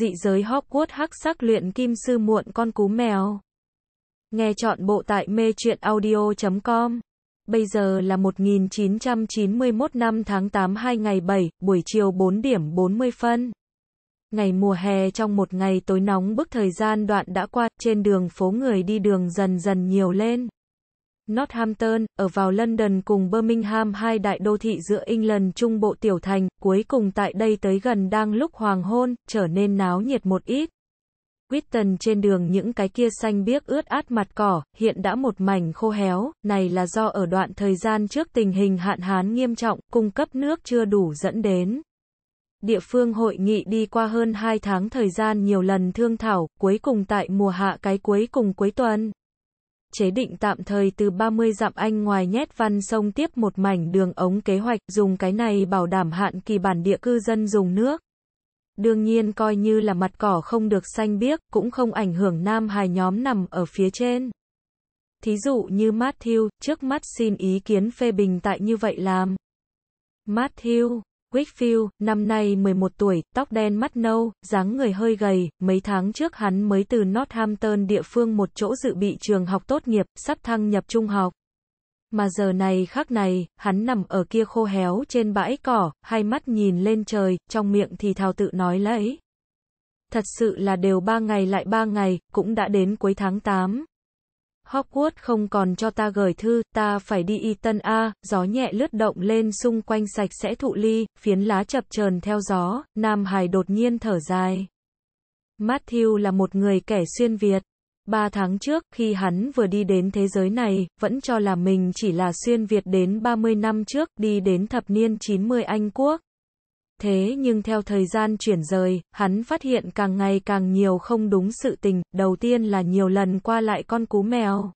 dị giới Hogwarts hắc sắc luyện kim sư muộn con cú mèo. Nghe chọn bộ tại mê truyện audio.com. Bây giờ là 1991 năm tháng 8 2 ngày 7, buổi chiều 4 điểm 40 phân. Ngày mùa hè trong một ngày tối nóng bức thời gian đoạn đã qua, trên đường phố người đi đường dần dần nhiều lên. Northampton, ở vào London cùng Birmingham hai đại đô thị giữa England trung bộ tiểu thành, cuối cùng tại đây tới gần đang lúc hoàng hôn, trở nên náo nhiệt một ít. Witten trên đường những cái kia xanh biếc ướt át mặt cỏ, hiện đã một mảnh khô héo, này là do ở đoạn thời gian trước tình hình hạn hán nghiêm trọng, cung cấp nước chưa đủ dẫn đến. Địa phương hội nghị đi qua hơn 2 tháng thời gian nhiều lần thương thảo, cuối cùng tại mùa hạ cái cuối cùng cuối tuần, chế định tạm thời từ 30 dặm Anh ngoài nhét văn sông tiếp một mảnh đường ống kế hoạch, dùng cái này bảo đảm hạn kỳ bản địa cư dân dùng nước. Đương nhiên coi như là mặt cỏ không được xanh biếc, cũng không ảnh hưởng nam hài nhóm nằm ở phía trên. Thí dụ như Matthew, trước mắt xin ý kiến phê bình tại như vậy làm. Matthew Whitfield, năm nay 11 tuổi, tóc đen mắt nâu, dáng người hơi gầy, mấy tháng trước hắn mới từ Northampton địa phương một chỗ dự bị trường học tốt nghiệp, sắp thăng nhập trung học. Mà giờ này khác này, hắn nằm ở kia khô héo trên bãi cỏ, hai mắt nhìn lên trời, trong miệng thì thào tự nói lấy. Thật sự là đều ba ngày lại ba ngày, cũng đã đến cuối tháng 8. Hogwarts không còn cho ta gửi thư, ta phải đi y tân A, gió nhẹ lướt động lên xung quanh sạch sẽ thụ ly, phiến lá chập chờn theo gió, Nam Hải đột nhiên thở dài. Matthew là một người kẻ xuyên Việt. Ba tháng trước, khi hắn vừa đi đến thế giới này, vẫn cho là mình chỉ là xuyên Việt đến 30 năm trước, đi đến thập niên 90 Anh Quốc. Thế nhưng theo thời gian chuyển rời, hắn phát hiện càng ngày càng nhiều không đúng sự tình, đầu tiên là nhiều lần qua lại con cú mèo.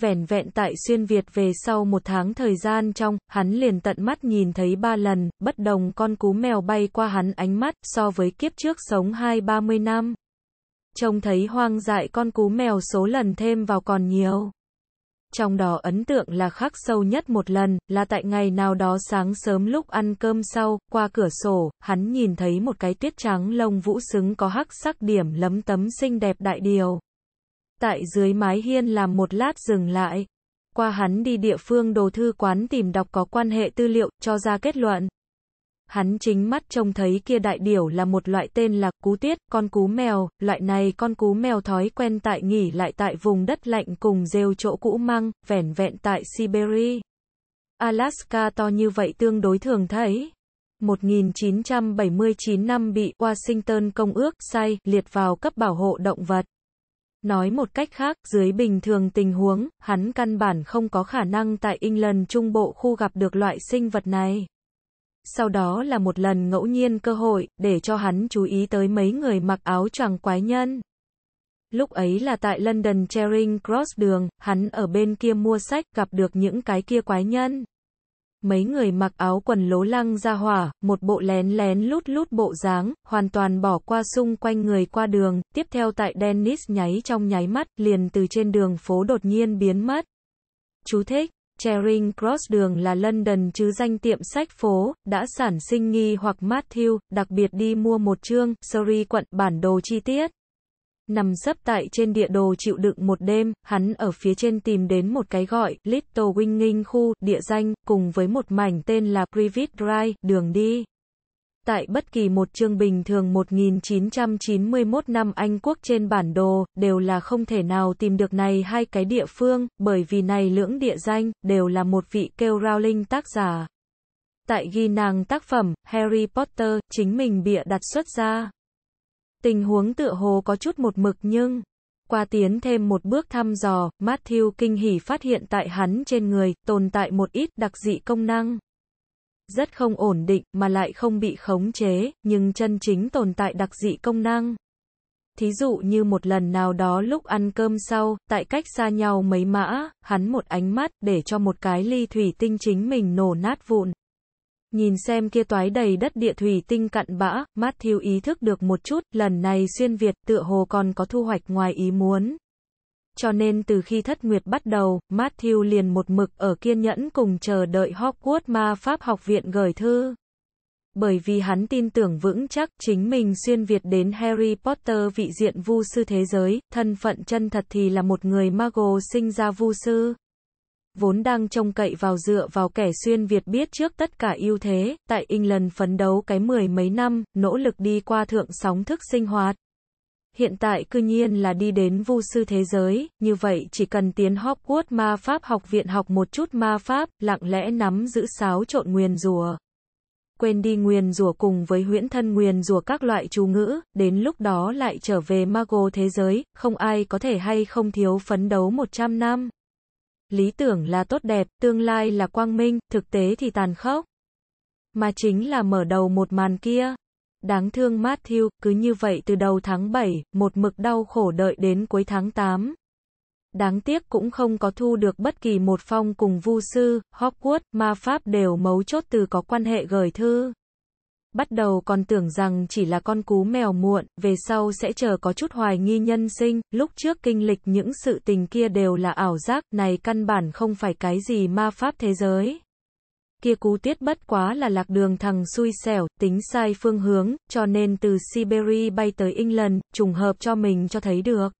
Vẻn vẹn tại xuyên Việt về sau một tháng thời gian trong, hắn liền tận mắt nhìn thấy ba lần, bất đồng con cú mèo bay qua hắn ánh mắt, so với kiếp trước sống hai ba mươi năm. Trông thấy hoang dại con cú mèo số lần thêm vào còn nhiều trong đó ấn tượng là khắc sâu nhất một lần, là tại ngày nào đó sáng sớm lúc ăn cơm sau, qua cửa sổ, hắn nhìn thấy một cái tuyết trắng lông vũ xứng có hắc sắc điểm lấm tấm xinh đẹp đại điều. Tại dưới mái hiên làm một lát dừng lại. Qua hắn đi địa phương đồ thư quán tìm đọc có quan hệ tư liệu, cho ra kết luận hắn chính mắt trông thấy kia đại điểu là một loại tên là cú tiết, con cú mèo, loại này con cú mèo thói quen tại nghỉ lại tại vùng đất lạnh cùng rêu chỗ cũ măng, vẻn vẹn tại Siberia. Alaska to như vậy tương đối thường thấy. 1979 năm bị Washington Công ước sai liệt vào cấp bảo hộ động vật. Nói một cách khác, dưới bình thường tình huống, hắn căn bản không có khả năng tại England Trung Bộ khu gặp được loại sinh vật này sau đó là một lần ngẫu nhiên cơ hội để cho hắn chú ý tới mấy người mặc áo choàng quái nhân. Lúc ấy là tại London Charing Cross đường, hắn ở bên kia mua sách gặp được những cái kia quái nhân. Mấy người mặc áo quần lố lăng ra hỏa, một bộ lén lén lút lút bộ dáng, hoàn toàn bỏ qua xung quanh người qua đường, tiếp theo tại Dennis nháy trong nháy mắt, liền từ trên đường phố đột nhiên biến mất. Chú thích Charing Cross đường là London chứ danh tiệm sách phố, đã sản sinh nghi hoặc Matthew, đặc biệt đi mua một chương, Surrey quận, bản đồ chi tiết. Nằm sấp tại trên địa đồ chịu đựng một đêm, hắn ở phía trên tìm đến một cái gọi, Little Winging khu, địa danh, cùng với một mảnh tên là Privet Drive, đường đi. Tại bất kỳ một chương bình thường 1991 năm Anh quốc trên bản đồ, đều là không thể nào tìm được này hai cái địa phương, bởi vì này lưỡng địa danh, đều là một vị kêu Rowling tác giả. Tại ghi nàng tác phẩm, Harry Potter, chính mình bịa đặt xuất ra. Tình huống tựa hồ có chút một mực nhưng, qua tiến thêm một bước thăm dò, Matthew kinh hỉ phát hiện tại hắn trên người, tồn tại một ít đặc dị công năng rất không ổn định mà lại không bị khống chế, nhưng chân chính tồn tại đặc dị công năng. Thí dụ như một lần nào đó lúc ăn cơm sau, tại cách xa nhau mấy mã, hắn một ánh mắt để cho một cái ly thủy tinh chính mình nổ nát vụn. Nhìn xem kia toái đầy đất địa thủy tinh cặn bã, Matthew ý thức được một chút, lần này xuyên Việt tựa hồ còn có thu hoạch ngoài ý muốn, cho nên từ khi thất nguyệt bắt đầu, Matthew liền một mực ở kiên nhẫn cùng chờ đợi Hogwarts ma pháp học viện gửi thư. Bởi vì hắn tin tưởng vững chắc chính mình xuyên Việt đến Harry Potter vị diện vu sư thế giới, thân phận chân thật thì là một người mago sinh ra vu sư vốn đang trông cậy vào dựa vào kẻ xuyên Việt biết trước tất cả ưu thế, tại England phấn đấu cái mười mấy năm, nỗ lực đi qua thượng sóng thức sinh hoạt, hiện tại cư nhiên là đi đến vu sư thế giới, như vậy chỉ cần tiến Hogwarts ma pháp học viện học một chút ma pháp, lặng lẽ nắm giữ sáo trộn nguyền rùa. Quên đi nguyền rùa cùng với huyễn thân nguyền rùa các loại chú ngữ, đến lúc đó lại trở về Mago thế giới, không ai có thể hay không thiếu phấn đấu 100 năm. Lý tưởng là tốt đẹp, tương lai là quang minh, thực tế thì tàn khốc. Mà chính là mở đầu một màn kia. Đáng thương Matthew, cứ như vậy từ đầu tháng 7, một mực đau khổ đợi đến cuối tháng 8. Đáng tiếc cũng không có thu được bất kỳ một phong cùng vu sư, Hogwarts, ma pháp đều mấu chốt từ có quan hệ gửi thư. Bắt đầu còn tưởng rằng chỉ là con cú mèo muộn, về sau sẽ chờ có chút hoài nghi nhân sinh, lúc trước kinh lịch những sự tình kia đều là ảo giác, này căn bản không phải cái gì ma pháp thế giới kia cú tiết bất quá là lạc đường thằng xui xẻo, tính sai phương hướng, cho nên từ Siberia bay tới England, trùng hợp cho mình cho thấy được.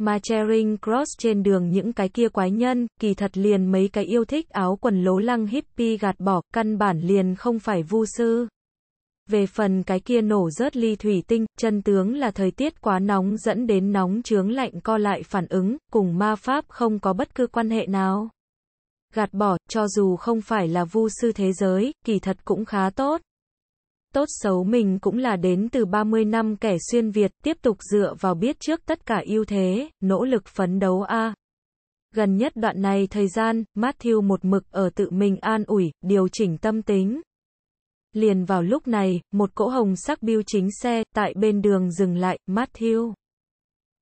Mà Charing Cross trên đường những cái kia quái nhân, kỳ thật liền mấy cái yêu thích áo quần lố lăng hippie gạt bỏ, căn bản liền không phải vu sư. Về phần cái kia nổ rớt ly thủy tinh, chân tướng là thời tiết quá nóng dẫn đến nóng chướng lạnh co lại phản ứng, cùng ma pháp không có bất cứ quan hệ nào gạt bỏ, cho dù không phải là vu sư thế giới, kỳ thật cũng khá tốt. Tốt xấu mình cũng là đến từ 30 năm kẻ xuyên Việt, tiếp tục dựa vào biết trước tất cả ưu thế, nỗ lực phấn đấu a. À. Gần nhất đoạn này thời gian, Matthew một mực ở tự mình an ủi, điều chỉnh tâm tính. Liền vào lúc này, một cỗ hồng sắc biêu chính xe, tại bên đường dừng lại, Matthew.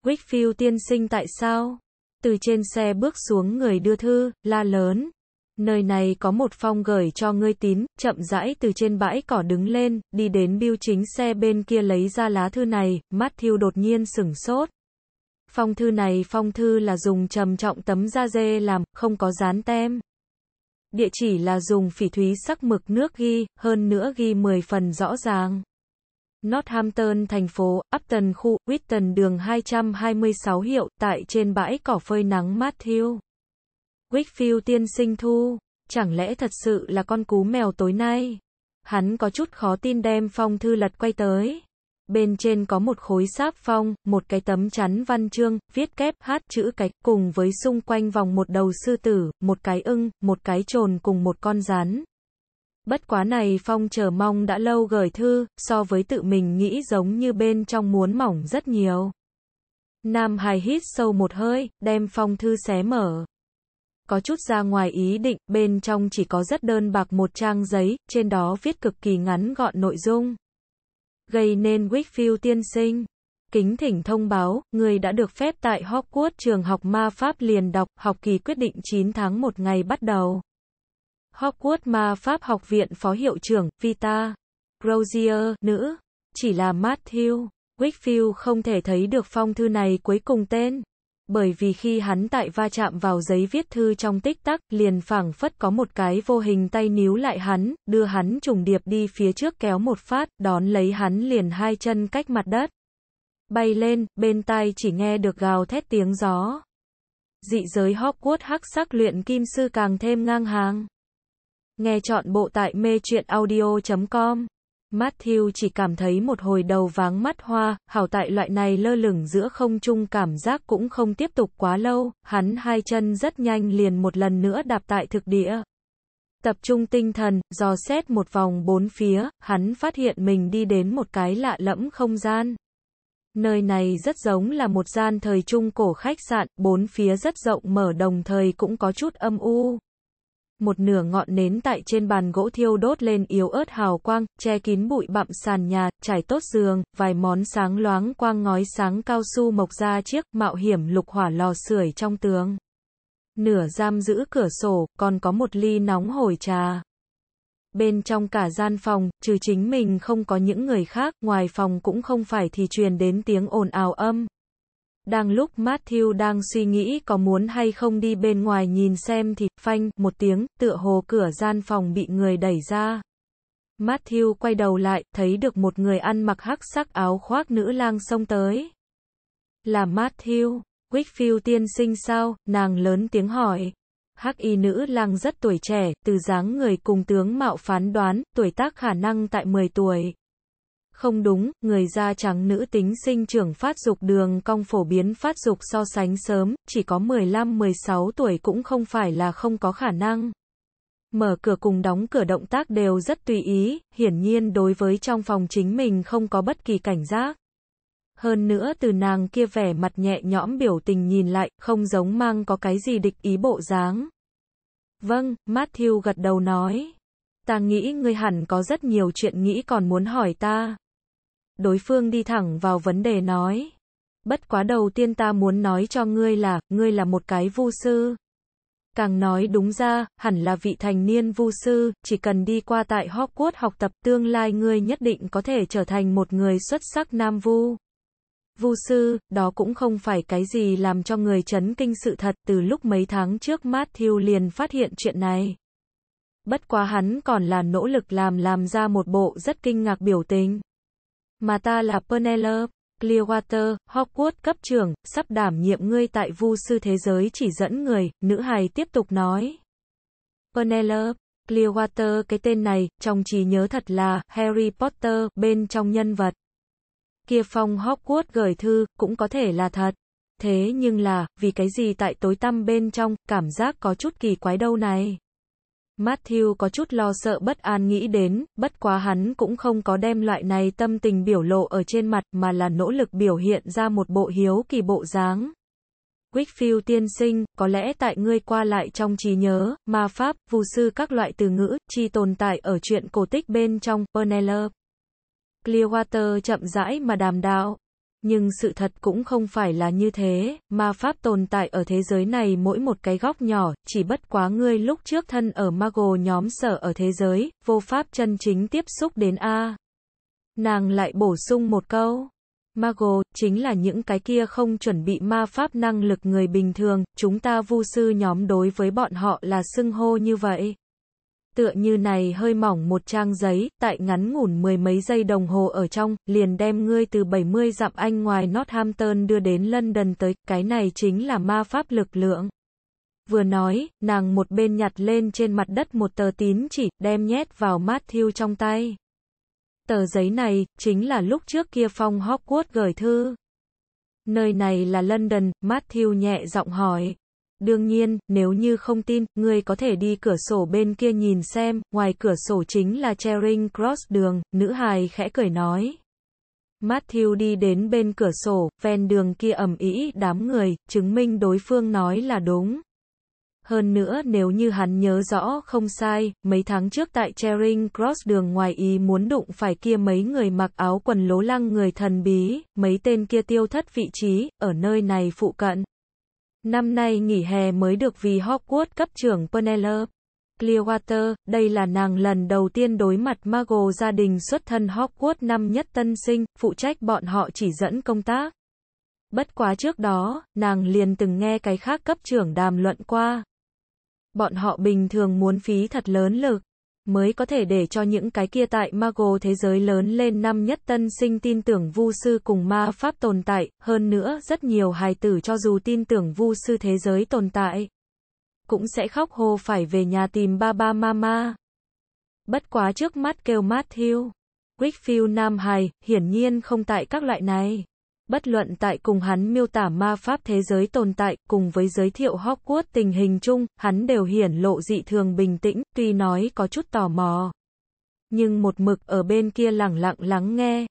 Wickfield tiên sinh tại sao? từ trên xe bước xuống người đưa thư, la lớn. Nơi này có một phong gửi cho ngươi tín, chậm rãi từ trên bãi cỏ đứng lên, đi đến biêu chính xe bên kia lấy ra lá thư này, mắt thiêu đột nhiên sửng sốt. Phong thư này phong thư là dùng trầm trọng tấm da dê làm, không có dán tem. Địa chỉ là dùng phỉ thúy sắc mực nước ghi, hơn nữa ghi 10 phần rõ ràng. Northampton thành phố, Upton khu, Witton đường 226 hiệu, tại trên bãi cỏ phơi nắng Matthew. Wickfield tiên sinh thu, chẳng lẽ thật sự là con cú mèo tối nay? Hắn có chút khó tin đem phong thư lật quay tới. Bên trên có một khối sáp phong, một cái tấm chắn văn chương, viết kép hát chữ cách cùng với xung quanh vòng một đầu sư tử, một cái ưng, một cái trồn cùng một con rắn. Bất quá này Phong chờ mong đã lâu gửi thư, so với tự mình nghĩ giống như bên trong muốn mỏng rất nhiều. Nam Hải hít sâu một hơi, đem phong thư xé mở. Có chút ra ngoài ý định, bên trong chỉ có rất đơn bạc một trang giấy, trên đó viết cực kỳ ngắn gọn nội dung. Gây nên Wickfield tiên sinh. Kính thỉnh thông báo, người đã được phép tại Hogwarts trường học ma pháp liền đọc, học kỳ quyết định 9 tháng 1 ngày bắt đầu. Hogwarts Ma Pháp Học viện Phó Hiệu trưởng, Vita, Crozier, nữ, chỉ là Matthew, Wickfield không thể thấy được phong thư này cuối cùng tên. Bởi vì khi hắn tại va chạm vào giấy viết thư trong tích tắc, liền phảng phất có một cái vô hình tay níu lại hắn, đưa hắn trùng điệp đi phía trước kéo một phát, đón lấy hắn liền hai chân cách mặt đất. Bay lên, bên tai chỉ nghe được gào thét tiếng gió. Dị giới Hogwarts hắc sắc luyện kim sư càng thêm ngang hàng. Nghe chọn bộ tại mê chuyện audio.com. Matthew chỉ cảm thấy một hồi đầu váng mắt hoa, hảo tại loại này lơ lửng giữa không trung cảm giác cũng không tiếp tục quá lâu, hắn hai chân rất nhanh liền một lần nữa đạp tại thực địa. Tập trung tinh thần, dò xét một vòng bốn phía, hắn phát hiện mình đi đến một cái lạ lẫm không gian. Nơi này rất giống là một gian thời trung cổ khách sạn, bốn phía rất rộng mở đồng thời cũng có chút âm u một nửa ngọn nến tại trên bàn gỗ thiêu đốt lên yếu ớt hào quang, che kín bụi bặm sàn nhà, trải tốt giường, vài món sáng loáng quang ngói sáng cao su mộc ra chiếc mạo hiểm lục hỏa lò sưởi trong tường. Nửa giam giữ cửa sổ, còn có một ly nóng hổi trà. Bên trong cả gian phòng, trừ chính mình không có những người khác, ngoài phòng cũng không phải thì truyền đến tiếng ồn ào âm. Đang lúc Matthew đang suy nghĩ có muốn hay không đi bên ngoài nhìn xem thì phanh một tiếng, tựa hồ cửa gian phòng bị người đẩy ra. Matthew quay đầu lại, thấy được một người ăn mặc hắc sắc áo khoác nữ lang xông tới. Là Matthew, Wickfield tiên sinh sao, nàng lớn tiếng hỏi. Hắc y nữ lang rất tuổi trẻ, từ dáng người cùng tướng mạo phán đoán, tuổi tác khả năng tại 10 tuổi. Không đúng, người da trắng nữ tính sinh trưởng phát dục đường cong phổ biến phát dục so sánh sớm, chỉ có 15-16 tuổi cũng không phải là không có khả năng. Mở cửa cùng đóng cửa động tác đều rất tùy ý, hiển nhiên đối với trong phòng chính mình không có bất kỳ cảnh giác. Hơn nữa từ nàng kia vẻ mặt nhẹ nhõm biểu tình nhìn lại, không giống mang có cái gì địch ý bộ dáng. Vâng, Matthew gật đầu nói. Ta nghĩ ngươi hẳn có rất nhiều chuyện nghĩ còn muốn hỏi ta đối phương đi thẳng vào vấn đề nói. Bất quá đầu tiên ta muốn nói cho ngươi là, ngươi là một cái vu sư. Càng nói đúng ra, hẳn là vị thành niên vu sư, chỉ cần đi qua tại Hogwarts học tập tương lai ngươi nhất định có thể trở thành một người xuất sắc nam vu. Vu sư, đó cũng không phải cái gì làm cho người chấn kinh sự thật từ lúc mấy tháng trước Matthew liền phát hiện chuyện này. Bất quá hắn còn là nỗ lực làm làm ra một bộ rất kinh ngạc biểu tình. Mà ta là Penelope Clearwater, Hogwarts cấp trưởng, sắp đảm nhiệm ngươi tại vu sư thế giới chỉ dẫn người, nữ hài tiếp tục nói. Penelope Clearwater cái tên này, trong trí nhớ thật là Harry Potter, bên trong nhân vật. Kia phong Hogwarts gửi thư, cũng có thể là thật. Thế nhưng là, vì cái gì tại tối tăm bên trong, cảm giác có chút kỳ quái đâu này. Matthew có chút lo sợ bất an nghĩ đến, bất quá hắn cũng không có đem loại này tâm tình biểu lộ ở trên mặt mà là nỗ lực biểu hiện ra một bộ hiếu kỳ bộ dáng. Wickfield tiên sinh, có lẽ tại ngươi qua lại trong trí nhớ, ma pháp, phù sư các loại từ ngữ, chi tồn tại ở chuyện cổ tích bên trong, Penelope. Clearwater chậm rãi mà đàm đạo, nhưng sự thật cũng không phải là như thế, ma pháp tồn tại ở thế giới này mỗi một cái góc nhỏ, chỉ bất quá ngươi lúc trước thân ở Mago nhóm sở ở thế giới, vô pháp chân chính tiếp xúc đến A. Nàng lại bổ sung một câu. Mago, chính là những cái kia không chuẩn bị ma pháp năng lực người bình thường, chúng ta vu sư nhóm đối với bọn họ là xưng hô như vậy tựa như này hơi mỏng một trang giấy, tại ngắn ngủn mười mấy giây đồng hồ ở trong, liền đem ngươi từ 70 dặm anh ngoài Northampton đưa đến London tới, cái này chính là ma pháp lực lượng. Vừa nói, nàng một bên nhặt lên trên mặt đất một tờ tín chỉ, đem nhét vào Matthew trong tay. Tờ giấy này, chính là lúc trước kia phong Hogwarts gửi thư. Nơi này là London, Matthew nhẹ giọng hỏi, Đương nhiên, nếu như không tin, người có thể đi cửa sổ bên kia nhìn xem, ngoài cửa sổ chính là Charing Cross đường, nữ hài khẽ cười nói. Matthew đi đến bên cửa sổ, ven đường kia ẩm ý đám người, chứng minh đối phương nói là đúng. Hơn nữa nếu như hắn nhớ rõ không sai, mấy tháng trước tại Charing Cross đường ngoài ý muốn đụng phải kia mấy người mặc áo quần lố lăng người thần bí, mấy tên kia tiêu thất vị trí, ở nơi này phụ cận. Năm nay nghỉ hè mới được vì Hogwarts cấp trưởng Penelope Clearwater, đây là nàng lần đầu tiên đối mặt Mago gia đình xuất thân Hogwarts năm nhất tân sinh, phụ trách bọn họ chỉ dẫn công tác. Bất quá trước đó, nàng liền từng nghe cái khác cấp trưởng đàm luận qua. Bọn họ bình thường muốn phí thật lớn lực, mới có thể để cho những cái kia tại Mago thế giới lớn lên năm nhất tân sinh tin tưởng vu sư cùng ma pháp tồn tại, hơn nữa rất nhiều hài tử cho dù tin tưởng vu sư thế giới tồn tại, cũng sẽ khóc hô phải về nhà tìm ba ba mama. Bất quá trước mắt kêu Matthew, Wickfield Nam Hài, hiển nhiên không tại các loại này bất luận tại cùng hắn miêu tả ma pháp thế giới tồn tại, cùng với giới thiệu Hogwarts tình hình chung, hắn đều hiển lộ dị thường bình tĩnh, tuy nói có chút tò mò. Nhưng một mực ở bên kia lẳng lặng lắng nghe.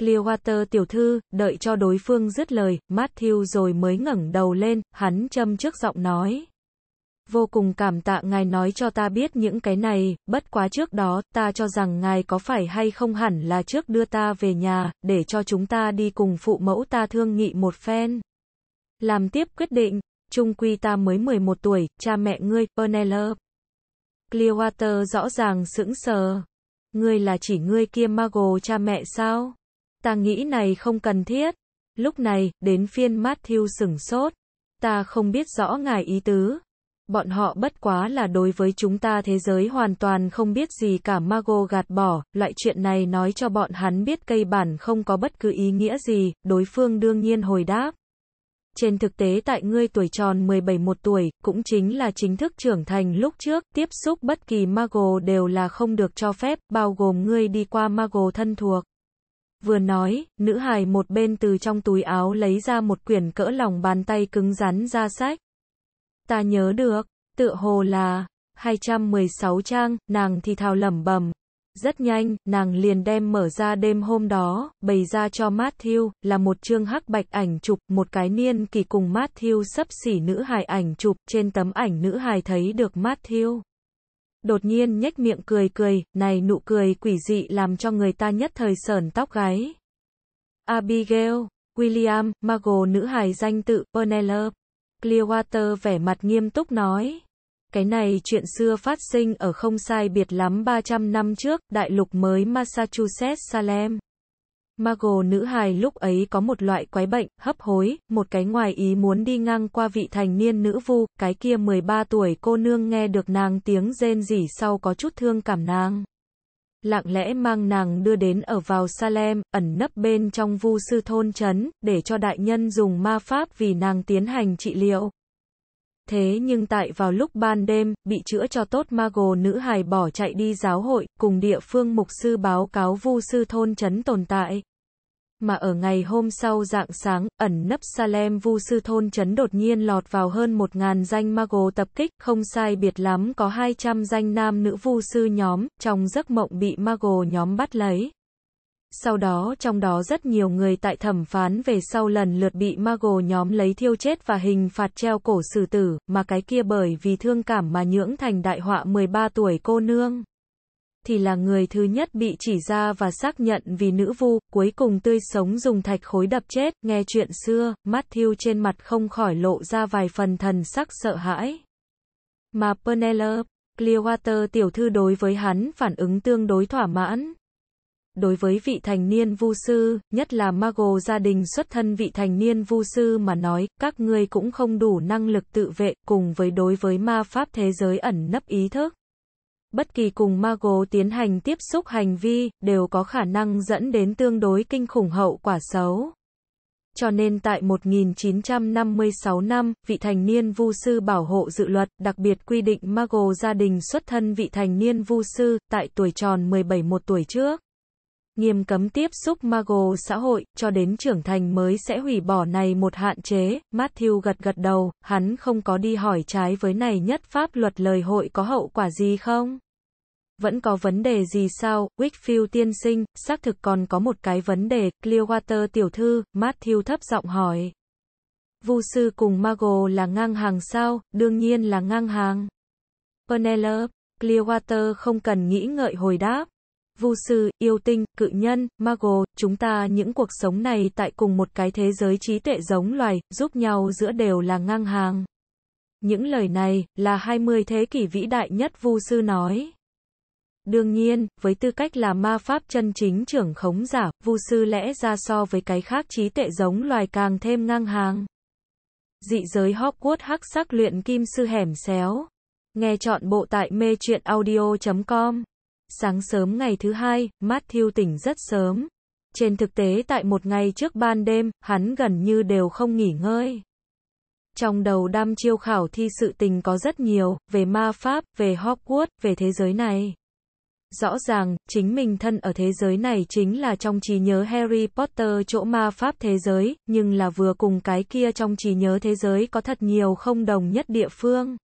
Clearwater tiểu thư, đợi cho đối phương dứt lời, Matthew rồi mới ngẩng đầu lên, hắn châm trước giọng nói vô cùng cảm tạ ngài nói cho ta biết những cái này, bất quá trước đó, ta cho rằng ngài có phải hay không hẳn là trước đưa ta về nhà, để cho chúng ta đi cùng phụ mẫu ta thương nghị một phen. Làm tiếp quyết định, trung quy ta mới 11 tuổi, cha mẹ ngươi, Penelope. Clearwater rõ ràng sững sờ. Ngươi là chỉ ngươi kia Mago cha mẹ sao? Ta nghĩ này không cần thiết. Lúc này, đến phiên Matthew sửng sốt. Ta không biết rõ ngài ý tứ bọn họ bất quá là đối với chúng ta thế giới hoàn toàn không biết gì cả Mago gạt bỏ, loại chuyện này nói cho bọn hắn biết cây bản không có bất cứ ý nghĩa gì, đối phương đương nhiên hồi đáp. Trên thực tế tại ngươi tuổi tròn 17-1 tuổi, cũng chính là chính thức trưởng thành lúc trước, tiếp xúc bất kỳ Mago đều là không được cho phép, bao gồm ngươi đi qua Mago thân thuộc. Vừa nói, nữ hài một bên từ trong túi áo lấy ra một quyển cỡ lòng bàn tay cứng rắn ra sách ta nhớ được, tựa hồ là 216 trang, nàng thì thào lẩm bẩm. Rất nhanh, nàng liền đem mở ra đêm hôm đó, bày ra cho Matthew, là một chương hắc bạch ảnh chụp, một cái niên kỳ cùng Matthew sắp xỉ nữ hài ảnh chụp, trên tấm ảnh nữ hài thấy được Matthew. Đột nhiên nhếch miệng cười cười, này nụ cười quỷ dị làm cho người ta nhất thời sờn tóc gáy. Abigail, William, Margot nữ hài danh tự, Penelope. Clearwater vẻ mặt nghiêm túc nói. Cái này chuyện xưa phát sinh ở không sai biệt lắm 300 năm trước, đại lục mới Massachusetts Salem. Mago nữ hài lúc ấy có một loại quái bệnh, hấp hối, một cái ngoài ý muốn đi ngang qua vị thành niên nữ vu, cái kia 13 tuổi cô nương nghe được nàng tiếng rên rỉ sau có chút thương cảm nàng lặng lẽ mang nàng đưa đến ở vào Salem, ẩn nấp bên trong vu sư thôn chấn để cho đại nhân dùng ma pháp vì nàng tiến hành trị liệu. Thế nhưng tại vào lúc ban đêm, bị chữa cho tốt Mago nữ hài bỏ chạy đi giáo hội, cùng địa phương mục sư báo cáo vu sư thôn chấn tồn tại mà ở ngày hôm sau dạng sáng, ẩn nấp Salem Vu Sư Thôn Trấn đột nhiên lọt vào hơn 1.000 danh Mago tập kích, không sai biệt lắm có 200 danh nam nữ Vu Sư nhóm, trong giấc mộng bị Mago nhóm bắt lấy. Sau đó trong đó rất nhiều người tại thẩm phán về sau lần lượt bị Mago nhóm lấy thiêu chết và hình phạt treo cổ xử tử, mà cái kia bởi vì thương cảm mà nhưỡng thành đại họa 13 tuổi cô nương thì là người thứ nhất bị chỉ ra và xác nhận vì nữ vu, cuối cùng tươi sống dùng thạch khối đập chết. Nghe chuyện xưa, Matthew trên mặt không khỏi lộ ra vài phần thần sắc sợ hãi. Mà Penelope, Clearwater tiểu thư đối với hắn phản ứng tương đối thỏa mãn. Đối với vị thành niên vu sư, nhất là Mago gia đình xuất thân vị thành niên vu sư mà nói, các ngươi cũng không đủ năng lực tự vệ cùng với đối với ma pháp thế giới ẩn nấp ý thức bất kỳ cùng Mago tiến hành tiếp xúc hành vi, đều có khả năng dẫn đến tương đối kinh khủng hậu quả xấu. Cho nên tại 1956 năm, vị thành niên vu sư bảo hộ dự luật, đặc biệt quy định Mago gia đình xuất thân vị thành niên vu sư, tại tuổi tròn 17 một tuổi trước nghiêm cấm tiếp xúc mago xã hội, cho đến trưởng thành mới sẽ hủy bỏ này một hạn chế. Matthew gật gật đầu, hắn không có đi hỏi trái với này nhất pháp luật lời hội có hậu quả gì không? Vẫn có vấn đề gì sao, Wickfield tiên sinh, xác thực còn có một cái vấn đề, Clearwater tiểu thư, Matthew thấp giọng hỏi. Vu sư cùng Mago là ngang hàng sao, đương nhiên là ngang hàng. Penelope, Clearwater không cần nghĩ ngợi hồi đáp vu sư, yêu tinh, cự nhân, mago, chúng ta những cuộc sống này tại cùng một cái thế giới trí tuệ giống loài, giúp nhau giữa đều là ngang hàng. Những lời này là 20 thế kỷ vĩ đại nhất vu sư nói. Đương nhiên, với tư cách là ma pháp chân chính trưởng khống giả, vu sư lẽ ra so với cái khác trí tệ giống loài càng thêm ngang hàng. Dị giới Hogwarts hắc sắc luyện kim sư hẻm xéo. Nghe chọn bộ tại mê truyện audio.com Sáng sớm ngày thứ hai, Matthew tỉnh rất sớm. Trên thực tế tại một ngày trước ban đêm, hắn gần như đều không nghỉ ngơi. Trong đầu đam chiêu khảo thi sự tình có rất nhiều, về ma pháp, về Hogwarts, về thế giới này. Rõ ràng, chính mình thân ở thế giới này chính là trong trí nhớ Harry Potter chỗ ma pháp thế giới, nhưng là vừa cùng cái kia trong trí nhớ thế giới có thật nhiều không đồng nhất địa phương.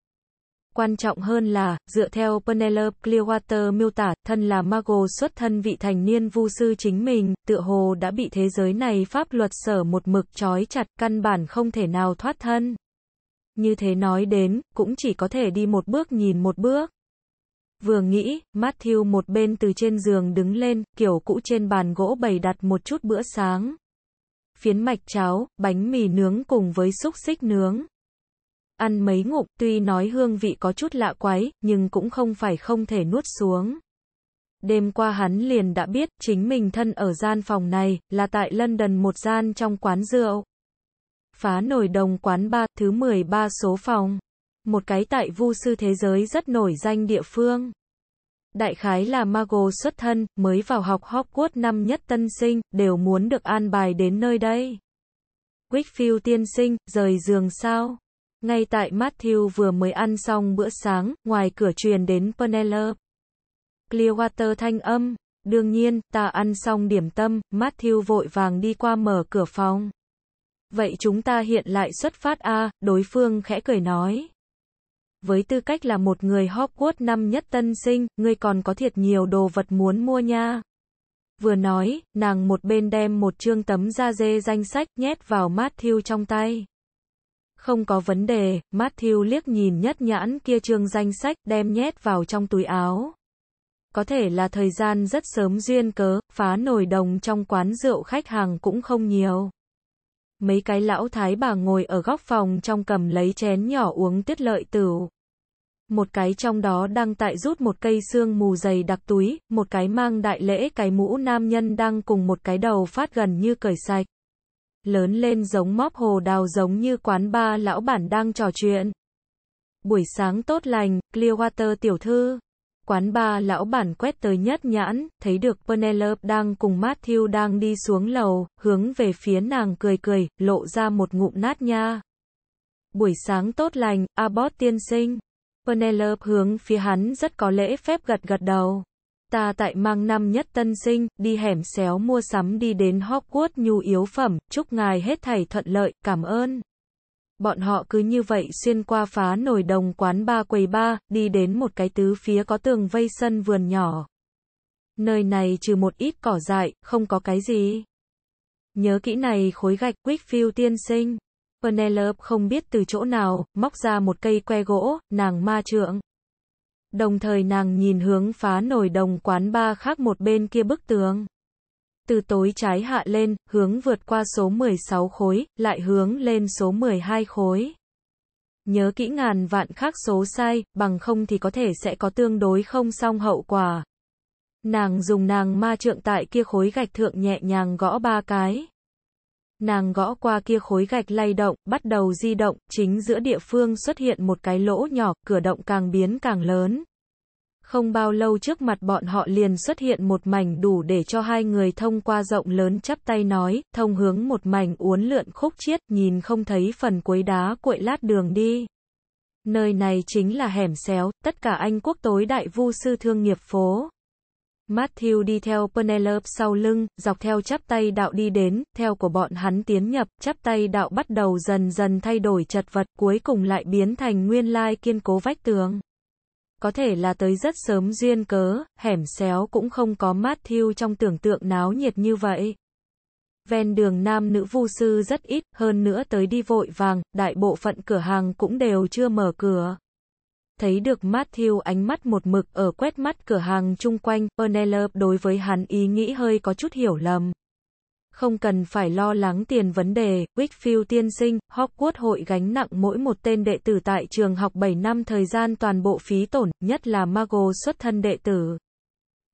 Quan trọng hơn là, dựa theo Penelope Clearwater miêu tả, thân là Mago xuất thân vị thành niên vu sư chính mình, tựa hồ đã bị thế giới này pháp luật sở một mực trói chặt, căn bản không thể nào thoát thân. Như thế nói đến, cũng chỉ có thể đi một bước nhìn một bước. Vừa nghĩ, Matthew một bên từ trên giường đứng lên, kiểu cũ trên bàn gỗ bày đặt một chút bữa sáng. Phiến mạch cháo, bánh mì nướng cùng với xúc xích nướng. Ăn mấy ngụm, tuy nói hương vị có chút lạ quái, nhưng cũng không phải không thể nuốt xuống. Đêm qua hắn liền đã biết, chính mình thân ở gian phòng này, là tại London một gian trong quán rượu. Phá nổi đồng quán ba thứ 13 số phòng. Một cái tại vu sư thế giới rất nổi danh địa phương. Đại khái là Mago xuất thân, mới vào học Hogwarts năm nhất tân sinh, đều muốn được an bài đến nơi đây. Wickfield tiên sinh, rời giường sao? Ngay tại Matthew vừa mới ăn xong bữa sáng, ngoài cửa truyền đến Penelope Clearwater thanh âm, đương nhiên, ta ăn xong điểm tâm, Matthew vội vàng đi qua mở cửa phòng. Vậy chúng ta hiện lại xuất phát a đối phương khẽ cười nói. Với tư cách là một người Hogwarts năm nhất tân sinh, ngươi còn có thiệt nhiều đồ vật muốn mua nha. Vừa nói, nàng một bên đem một chương tấm da dê danh sách nhét vào Matthew trong tay. Không có vấn đề, Matthew liếc nhìn nhất nhãn kia trương danh sách đem nhét vào trong túi áo. Có thể là thời gian rất sớm duyên cớ, phá nồi đồng trong quán rượu khách hàng cũng không nhiều. Mấy cái lão thái bà ngồi ở góc phòng trong cầm lấy chén nhỏ uống tiết lợi tửu. Một cái trong đó đang tại rút một cây xương mù dày đặc túi, một cái mang đại lễ cái mũ nam nhân đang cùng một cái đầu phát gần như cởi sạch lớn lên giống móp hồ đào giống như quán ba lão bản đang trò chuyện. Buổi sáng tốt lành, Clearwater tiểu thư. Quán ba lão bản quét tới nhất nhãn, thấy được Penelope đang cùng Matthew đang đi xuống lầu, hướng về phía nàng cười cười, lộ ra một ngụm nát nha. Buổi sáng tốt lành, Abbott tiên sinh. Penelope hướng phía hắn rất có lễ phép gật gật đầu ta tại mang năm nhất tân sinh, đi hẻm xéo mua sắm đi đến Hogwarts nhu yếu phẩm, chúc ngài hết thảy thuận lợi, cảm ơn. Bọn họ cứ như vậy xuyên qua phá nổi đồng quán ba quầy ba, đi đến một cái tứ phía có tường vây sân vườn nhỏ. Nơi này trừ một ít cỏ dại, không có cái gì. Nhớ kỹ này khối gạch Quickfield tiên sinh. Penelope không biết từ chỗ nào, móc ra một cây que gỗ, nàng ma trượng đồng thời nàng nhìn hướng phá nổi đồng quán ba khác một bên kia bức tường. Từ tối trái hạ lên, hướng vượt qua số 16 khối, lại hướng lên số 12 khối. Nhớ kỹ ngàn vạn khác số sai, bằng không thì có thể sẽ có tương đối không song hậu quả. Nàng dùng nàng ma trượng tại kia khối gạch thượng nhẹ nhàng gõ ba cái. Nàng gõ qua kia khối gạch lay động, bắt đầu di động, chính giữa địa phương xuất hiện một cái lỗ nhỏ, cửa động càng biến càng lớn. Không bao lâu trước mặt bọn họ liền xuất hiện một mảnh đủ để cho hai người thông qua rộng lớn chắp tay nói, thông hướng một mảnh uốn lượn khúc chiết, nhìn không thấy phần cuối đá cuội lát đường đi. Nơi này chính là hẻm xéo, tất cả Anh quốc tối đại vu sư thương nghiệp phố. Matthew đi theo Penelope sau lưng, dọc theo chắp tay đạo đi đến, theo của bọn hắn tiến nhập, chắp tay đạo bắt đầu dần dần thay đổi chật vật, cuối cùng lại biến thành nguyên lai kiên cố vách tường. Có thể là tới rất sớm duyên cớ, hẻm xéo cũng không có Matthew trong tưởng tượng náo nhiệt như vậy. Ven đường nam nữ vu sư rất ít, hơn nữa tới đi vội vàng, đại bộ phận cửa hàng cũng đều chưa mở cửa thấy được Matthew ánh mắt một mực ở quét mắt cửa hàng chung quanh, Penelope đối với hắn ý nghĩ hơi có chút hiểu lầm. Không cần phải lo lắng tiền vấn đề, Wickfield tiên sinh, Hogwarts hội gánh nặng mỗi một tên đệ tử tại trường học 7 năm thời gian toàn bộ phí tổn, nhất là Mago xuất thân đệ tử.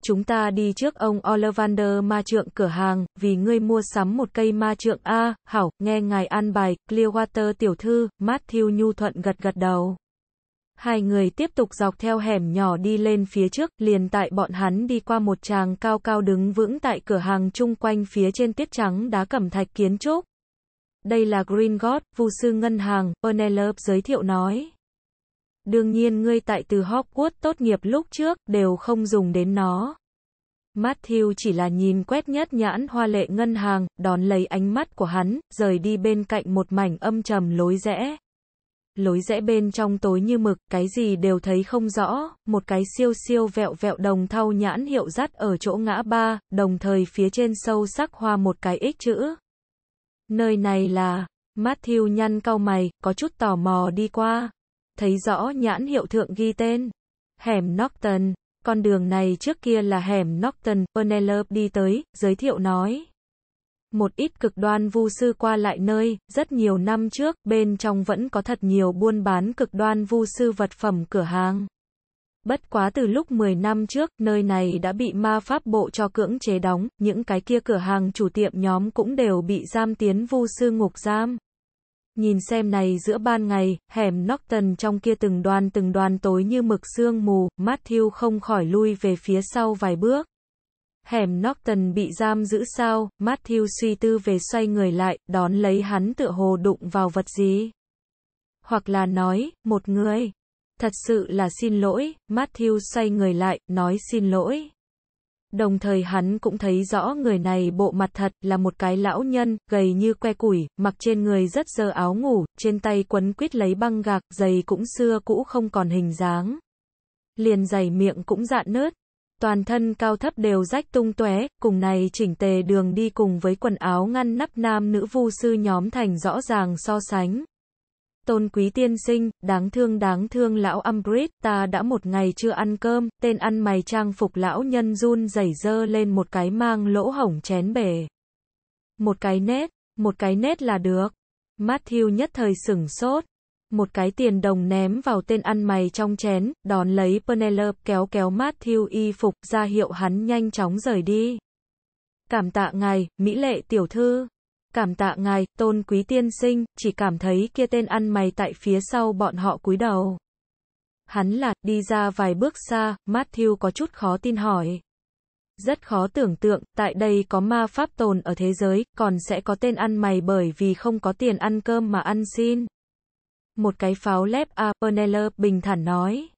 Chúng ta đi trước ông Ollivander ma trượng cửa hàng, vì ngươi mua sắm một cây ma trượng A, hảo, nghe ngài an bài, Clearwater tiểu thư, Matthew nhu thuận gật gật đầu. Hai người tiếp tục dọc theo hẻm nhỏ đi lên phía trước, liền tại bọn hắn đi qua một tràng cao cao đứng vững tại cửa hàng chung quanh phía trên tiết trắng đá cẩm thạch kiến trúc. Đây là Green God, vu sư ngân hàng, Penelope giới thiệu nói. Đương nhiên ngươi tại từ Hogwarts tốt nghiệp lúc trước, đều không dùng đến nó. Matthew chỉ là nhìn quét nhất nhãn hoa lệ ngân hàng, đón lấy ánh mắt của hắn, rời đi bên cạnh một mảnh âm trầm lối rẽ lối rẽ bên trong tối như mực, cái gì đều thấy không rõ, một cái siêu siêu vẹo vẹo đồng thau nhãn hiệu dắt ở chỗ ngã ba, đồng thời phía trên sâu sắc hoa một cái ích chữ. Nơi này là, Matthew nhăn cau mày, có chút tò mò đi qua, thấy rõ nhãn hiệu thượng ghi tên, hẻm Norton, con đường này trước kia là hẻm Norton, Penelope đi tới, giới thiệu nói một ít cực đoan vu sư qua lại nơi, rất nhiều năm trước, bên trong vẫn có thật nhiều buôn bán cực đoan vu sư vật phẩm cửa hàng. Bất quá từ lúc 10 năm trước, nơi này đã bị ma pháp bộ cho cưỡng chế đóng, những cái kia cửa hàng chủ tiệm nhóm cũng đều bị giam tiến vu sư ngục giam. Nhìn xem này giữa ban ngày, hẻm Norton trong kia từng đoàn từng đoàn tối như mực sương mù, Matthew không khỏi lui về phía sau vài bước. Hẻm Norton bị giam giữ sao, Matthew suy tư về xoay người lại, đón lấy hắn tựa hồ đụng vào vật gì. Hoặc là nói, một người. Thật sự là xin lỗi, Matthew xoay người lại, nói xin lỗi. Đồng thời hắn cũng thấy rõ người này bộ mặt thật là một cái lão nhân, gầy như que củi, mặc trên người rất dơ áo ngủ, trên tay quấn quít lấy băng gạc, giày cũng xưa cũ không còn hình dáng. Liền giày miệng cũng dạn nớt, toàn thân cao thấp đều rách tung tóe, cùng này chỉnh tề đường đi cùng với quần áo ngăn nắp nam nữ vu sư nhóm thành rõ ràng so sánh. Tôn quý tiên sinh, đáng thương đáng thương lão Umbridge, ta đã một ngày chưa ăn cơm, tên ăn mày trang phục lão nhân run rẩy dơ lên một cái mang lỗ hổng chén bể. Một cái nét, một cái nét là được. Matthew nhất thời sửng sốt, một cái tiền đồng ném vào tên ăn mày trong chén, đón lấy Penelope kéo kéo Matthew y phục, ra hiệu hắn nhanh chóng rời đi. Cảm tạ ngài, Mỹ lệ tiểu thư. Cảm tạ ngài, tôn quý tiên sinh, chỉ cảm thấy kia tên ăn mày tại phía sau bọn họ cúi đầu. Hắn là, đi ra vài bước xa, Matthew có chút khó tin hỏi. Rất khó tưởng tượng, tại đây có ma pháp tồn ở thế giới, còn sẽ có tên ăn mày bởi vì không có tiền ăn cơm mà ăn xin. Một cái pháo lép A. Berneller bình thản nói.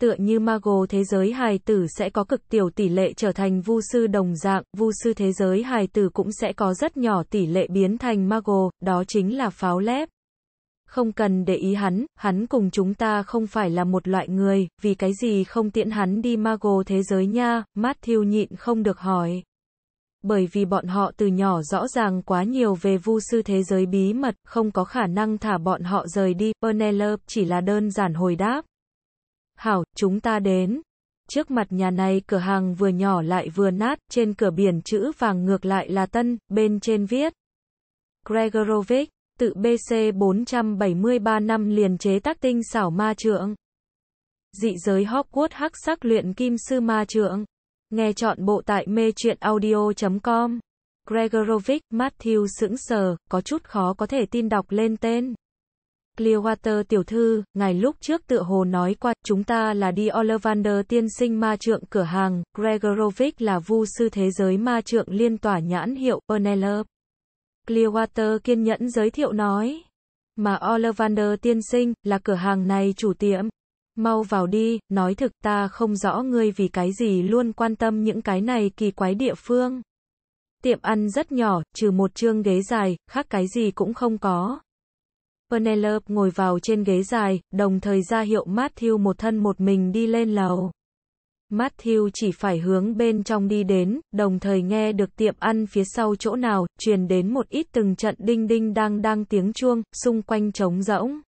Tựa như Mago thế giới hài tử sẽ có cực tiểu tỷ lệ trở thành vu sư đồng dạng, vu sư thế giới hài tử cũng sẽ có rất nhỏ tỷ lệ biến thành Mago, đó chính là pháo lép. Không cần để ý hắn, hắn cùng chúng ta không phải là một loại người, vì cái gì không tiễn hắn đi Mago thế giới nha, Matthew nhịn không được hỏi bởi vì bọn họ từ nhỏ rõ ràng quá nhiều về vu sư thế giới bí mật, không có khả năng thả bọn họ rời đi, Penelope chỉ là đơn giản hồi đáp. Hảo, chúng ta đến. Trước mặt nhà này cửa hàng vừa nhỏ lại vừa nát, trên cửa biển chữ vàng ngược lại là tân, bên trên viết. Gregorovich, tự BC 473 năm liền chế tác tinh xảo ma trượng. Dị giới Hogwarts hắc sắc luyện kim sư ma trượng. Nghe chọn bộ tại mê truyện audio.com. Gregorovic Matthew sững sờ, có chút khó có thể tin đọc lên tên. Clearwater tiểu thư, ngày lúc trước tựa hồ nói qua, chúng ta là đi Olivander tiên sinh ma trượng cửa hàng, Gregorovic là vu sư thế giới ma trượng liên tỏa nhãn hiệu, Penelope. Clearwater kiên nhẫn giới thiệu nói. Mà Olivander tiên sinh, là cửa hàng này chủ tiệm. Mau vào đi, nói thực ta không rõ ngươi vì cái gì luôn quan tâm những cái này kỳ quái địa phương. Tiệm ăn rất nhỏ, trừ một chương ghế dài, khác cái gì cũng không có. Penelope ngồi vào trên ghế dài, đồng thời ra hiệu Matthew một thân một mình đi lên lầu. Matthew chỉ phải hướng bên trong đi đến, đồng thời nghe được tiệm ăn phía sau chỗ nào, truyền đến một ít từng trận đinh đinh đang đang tiếng chuông, xung quanh trống rỗng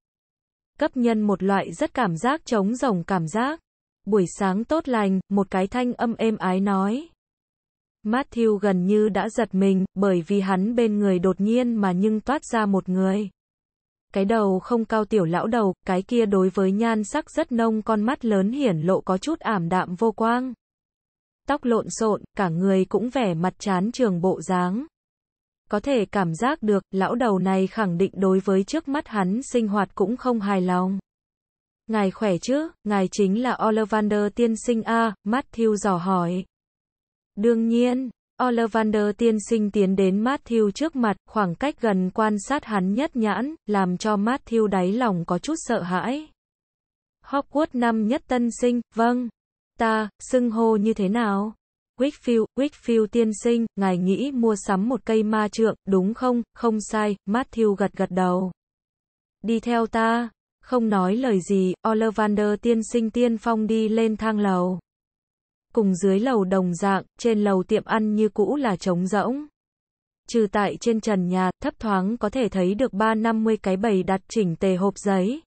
cấp nhân một loại rất cảm giác trống rồng cảm giác. Buổi sáng tốt lành, một cái thanh âm êm ái nói. Matthew gần như đã giật mình, bởi vì hắn bên người đột nhiên mà nhưng toát ra một người. Cái đầu không cao tiểu lão đầu, cái kia đối với nhan sắc rất nông con mắt lớn hiển lộ có chút ảm đạm vô quang. Tóc lộn xộn, cả người cũng vẻ mặt chán trường bộ dáng có thể cảm giác được, lão đầu này khẳng định đối với trước mắt hắn sinh hoạt cũng không hài lòng. Ngài khỏe chứ, ngài chính là Ollivander tiên sinh A, Matthew dò hỏi. Đương nhiên, Ollivander tiên sinh tiến đến Matthew trước mặt, khoảng cách gần quan sát hắn nhất nhãn, làm cho Matthew đáy lòng có chút sợ hãi. Hogwarts năm nhất tân sinh, vâng. Ta, xưng hô như thế nào? Whitfield, Whitfield tiên sinh, ngài nghĩ mua sắm một cây ma trượng, đúng không? Không sai, Matthew gật gật đầu. Đi theo ta. Không nói lời gì, Ollivander tiên sinh tiên phong đi lên thang lầu. Cùng dưới lầu đồng dạng, trên lầu tiệm ăn như cũ là trống rỗng. Trừ tại trên trần nhà, thấp thoáng có thể thấy được ba năm mươi cái bầy đặt chỉnh tề hộp giấy.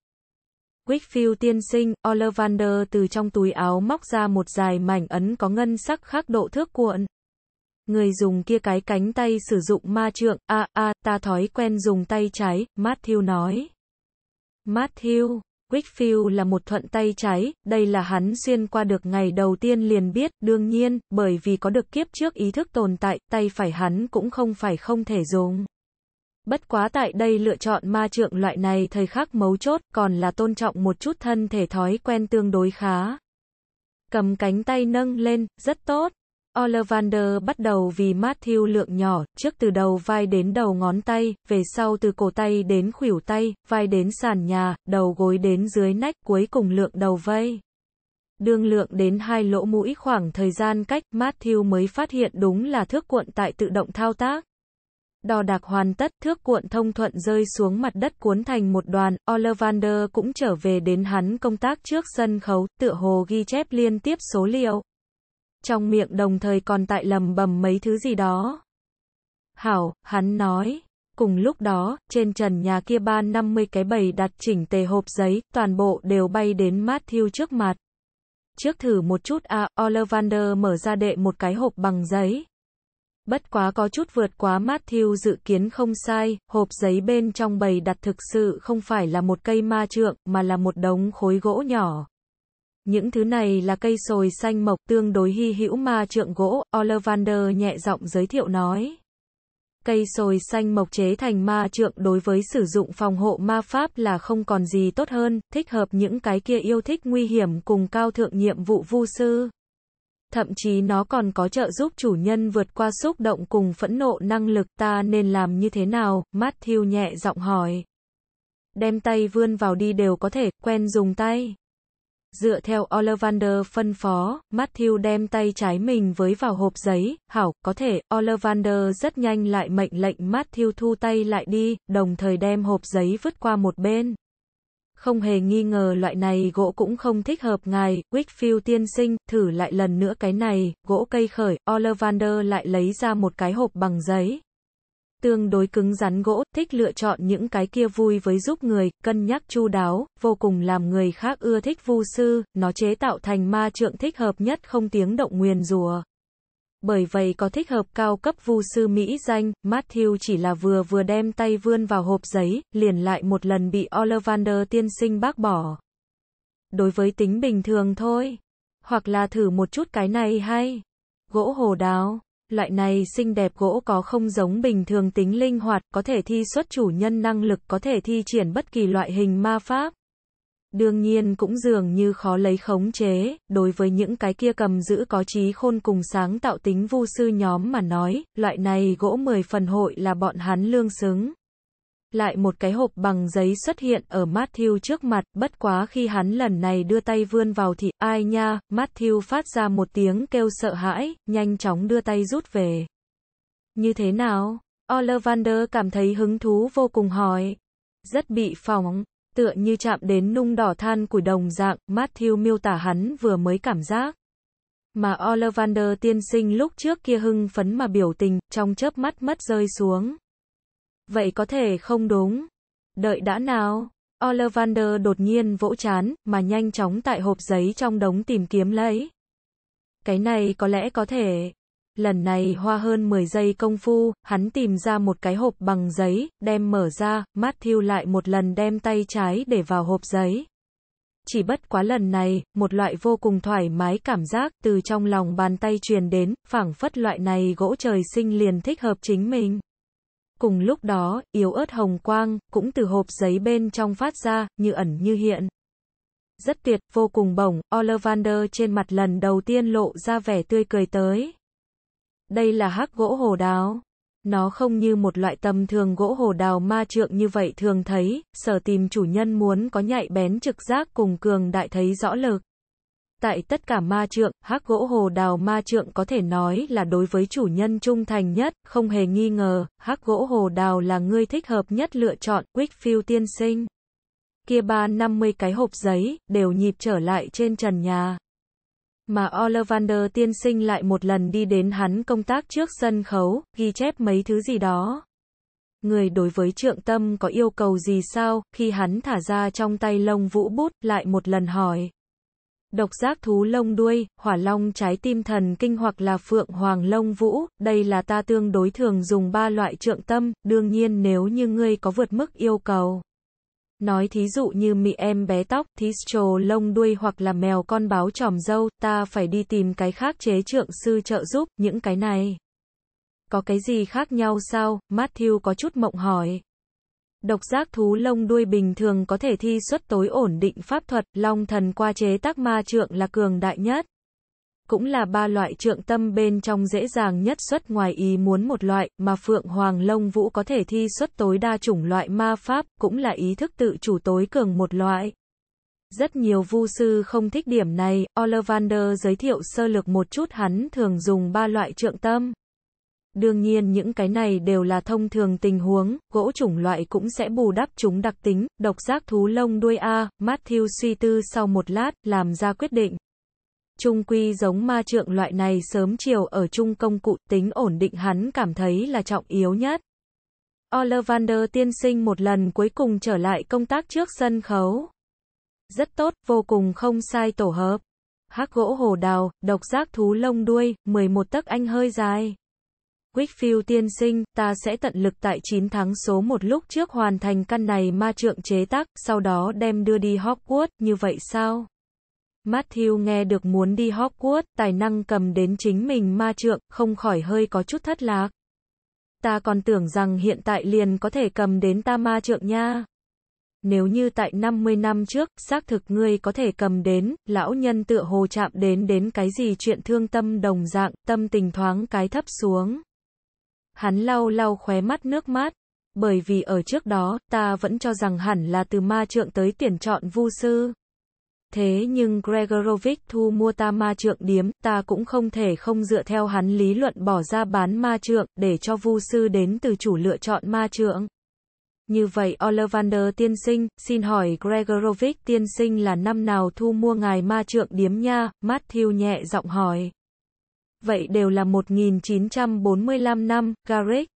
Whitfield tiên sinh, Ollivander từ trong túi áo móc ra một dài mảnh ấn có ngân sắc khác độ thước cuộn. Người dùng kia cái cánh tay sử dụng ma trượng, a a, ta thói quen dùng tay trái, Matthew nói. Matthew, Whitfield là một thuận tay trái, đây là hắn xuyên qua được ngày đầu tiên liền biết, đương nhiên, bởi vì có được kiếp trước ý thức tồn tại, tay phải hắn cũng không phải không thể dùng. Bất quá tại đây lựa chọn ma trượng loại này thời khắc mấu chốt còn là tôn trọng một chút thân thể thói quen tương đối khá. Cầm cánh tay nâng lên, rất tốt. Ollivander bắt đầu vì Matthew lượng nhỏ, trước từ đầu vai đến đầu ngón tay, về sau từ cổ tay đến khuỷu tay, vai đến sàn nhà, đầu gối đến dưới nách, cuối cùng lượng đầu vây. Đương lượng đến hai lỗ mũi khoảng thời gian cách, Matthew mới phát hiện đúng là thước cuộn tại tự động thao tác đo đạc hoàn tất, thước cuộn thông thuận rơi xuống mặt đất cuốn thành một đoàn, Ollivander cũng trở về đến hắn công tác trước sân khấu, tựa hồ ghi chép liên tiếp số liệu. Trong miệng đồng thời còn tại lầm bầm mấy thứ gì đó. Hảo, hắn nói. Cùng lúc đó, trên trần nhà kia ba 50 cái bầy đặt chỉnh tề hộp giấy, toàn bộ đều bay đến Matthew trước mặt. Trước thử một chút a à, Ollivander mở ra đệ một cái hộp bằng giấy, Bất quá có chút vượt quá Matthew dự kiến không sai, hộp giấy bên trong bầy đặt thực sự không phải là một cây ma trượng, mà là một đống khối gỗ nhỏ. Những thứ này là cây sồi xanh mộc tương đối hy hữu ma trượng gỗ, Olivander nhẹ giọng giới thiệu nói. Cây sồi xanh mộc chế thành ma trượng đối với sử dụng phòng hộ ma pháp là không còn gì tốt hơn, thích hợp những cái kia yêu thích nguy hiểm cùng cao thượng nhiệm vụ vu sư thậm chí nó còn có trợ giúp chủ nhân vượt qua xúc động cùng phẫn nộ năng lực ta nên làm như thế nào, Matthew nhẹ giọng hỏi. Đem tay vươn vào đi đều có thể, quen dùng tay. Dựa theo Ollivander phân phó, Matthew đem tay trái mình với vào hộp giấy, hảo, có thể, Ollivander rất nhanh lại mệnh lệnh Matthew thu tay lại đi, đồng thời đem hộp giấy vứt qua một bên. Không hề nghi ngờ loại này gỗ cũng không thích hợp ngài, Wickfield tiên sinh, thử lại lần nữa cái này, gỗ cây khởi, Ollivander lại lấy ra một cái hộp bằng giấy. Tương đối cứng rắn gỗ, thích lựa chọn những cái kia vui với giúp người, cân nhắc chu đáo, vô cùng làm người khác ưa thích vu sư, nó chế tạo thành ma trượng thích hợp nhất không tiếng động nguyền rùa bởi vậy có thích hợp cao cấp vu sư Mỹ danh, Matthew chỉ là vừa vừa đem tay vươn vào hộp giấy, liền lại một lần bị Ollivander tiên sinh bác bỏ. Đối với tính bình thường thôi, hoặc là thử một chút cái này hay, gỗ hồ đào. Loại này xinh đẹp gỗ có không giống bình thường tính linh hoạt, có thể thi xuất chủ nhân năng lực, có thể thi triển bất kỳ loại hình ma pháp đương nhiên cũng dường như khó lấy khống chế, đối với những cái kia cầm giữ có trí khôn cùng sáng tạo tính vu sư nhóm mà nói, loại này gỗ mười phần hội là bọn hắn lương xứng. Lại một cái hộp bằng giấy xuất hiện ở Matthew trước mặt, bất quá khi hắn lần này đưa tay vươn vào thì, ai nha, Matthew phát ra một tiếng kêu sợ hãi, nhanh chóng đưa tay rút về. Như thế nào? Olivander cảm thấy hứng thú vô cùng hỏi. Rất bị phỏng, tựa như chạm đến nung đỏ than củi đồng dạng, Matthew miêu tả hắn vừa mới cảm giác. Mà Ollivander tiên sinh lúc trước kia hưng phấn mà biểu tình, trong chớp mắt mất rơi xuống. Vậy có thể không đúng. Đợi đã nào. Ollivander đột nhiên vỗ chán, mà nhanh chóng tại hộp giấy trong đống tìm kiếm lấy. Cái này có lẽ có thể. Lần này hoa hơn 10 giây công phu, hắn tìm ra một cái hộp bằng giấy, đem mở ra, Matthew lại một lần đem tay trái để vào hộp giấy. Chỉ bất quá lần này, một loại vô cùng thoải mái cảm giác từ trong lòng bàn tay truyền đến, phảng phất loại này gỗ trời sinh liền thích hợp chính mình. Cùng lúc đó, yếu ớt hồng quang, cũng từ hộp giấy bên trong phát ra, như ẩn như hiện. Rất tuyệt, vô cùng bổng, Ollivander trên mặt lần đầu tiên lộ ra vẻ tươi cười tới. Đây là hắc gỗ hồ đào. Nó không như một loại tầm thường gỗ hồ đào ma trượng như vậy thường thấy, sở tìm chủ nhân muốn có nhạy bén trực giác cùng cường đại thấy rõ lực. Tại tất cả ma trượng, hắc gỗ hồ đào ma trượng có thể nói là đối với chủ nhân trung thành nhất, không hề nghi ngờ, hắc gỗ hồ đào là người thích hợp nhất lựa chọn, Wickfield tiên sinh. Kia ba 50 cái hộp giấy, đều nhịp trở lại trên trần nhà mà Ollivander tiên sinh lại một lần đi đến hắn công tác trước sân khấu, ghi chép mấy thứ gì đó. Người đối với trượng tâm có yêu cầu gì sao, khi hắn thả ra trong tay lông vũ bút, lại một lần hỏi. Độc giác thú lông đuôi, hỏa long trái tim thần kinh hoặc là phượng hoàng lông vũ, đây là ta tương đối thường dùng ba loại trượng tâm, đương nhiên nếu như ngươi có vượt mức yêu cầu. Nói thí dụ như mị em bé tóc, thí trồ lông đuôi hoặc là mèo con báo tròm dâu, ta phải đi tìm cái khác chế trượng sư trợ giúp, những cái này. Có cái gì khác nhau sao? Matthew có chút mộng hỏi. Độc giác thú lông đuôi bình thường có thể thi xuất tối ổn định pháp thuật, long thần qua chế tác ma trượng là cường đại nhất cũng là ba loại trượng tâm bên trong dễ dàng nhất xuất ngoài ý muốn một loại, mà Phượng Hoàng Long Vũ có thể thi xuất tối đa chủng loại ma pháp, cũng là ý thức tự chủ tối cường một loại. Rất nhiều vu sư không thích điểm này, Ollivander giới thiệu sơ lược một chút hắn thường dùng ba loại trượng tâm. Đương nhiên những cái này đều là thông thường tình huống, gỗ chủng loại cũng sẽ bù đắp chúng đặc tính, độc giác thú lông đuôi A, Matthew suy tư sau một lát, làm ra quyết định. Trung quy giống ma trượng loại này sớm chiều ở chung công cụ tính ổn định hắn cảm thấy là trọng yếu nhất. Olivander tiên sinh một lần cuối cùng trở lại công tác trước sân khấu. Rất tốt, vô cùng không sai tổ hợp. Hắc gỗ hồ đào, độc giác thú lông đuôi, 11 tấc anh hơi dài. Wickfield tiên sinh, ta sẽ tận lực tại 9 tháng số một lúc trước hoàn thành căn này ma trượng chế tác, sau đó đem đưa đi Hogwarts, như vậy sao? Matthew nghe được muốn đi Hogwarts, tài năng cầm đến chính mình ma trượng, không khỏi hơi có chút thất lạc. Ta còn tưởng rằng hiện tại liền có thể cầm đến ta ma trượng nha. Nếu như tại 50 năm trước, xác thực ngươi có thể cầm đến, lão nhân tựa hồ chạm đến đến cái gì chuyện thương tâm đồng dạng, tâm tình thoáng cái thấp xuống. Hắn lau lau khóe mắt nước mắt, bởi vì ở trước đó, ta vẫn cho rằng hẳn là từ ma trượng tới tiền chọn vu sư. Thế nhưng Gregorovic thu mua ta ma trượng điếm, ta cũng không thể không dựa theo hắn lý luận bỏ ra bán ma trượng, để cho vu sư đến từ chủ lựa chọn ma trượng. Như vậy Olivander tiên sinh, xin hỏi Gregorovic tiên sinh là năm nào thu mua ngài ma trượng điếm nha, Matthew nhẹ giọng hỏi. Vậy đều là 1945 năm, Garrick.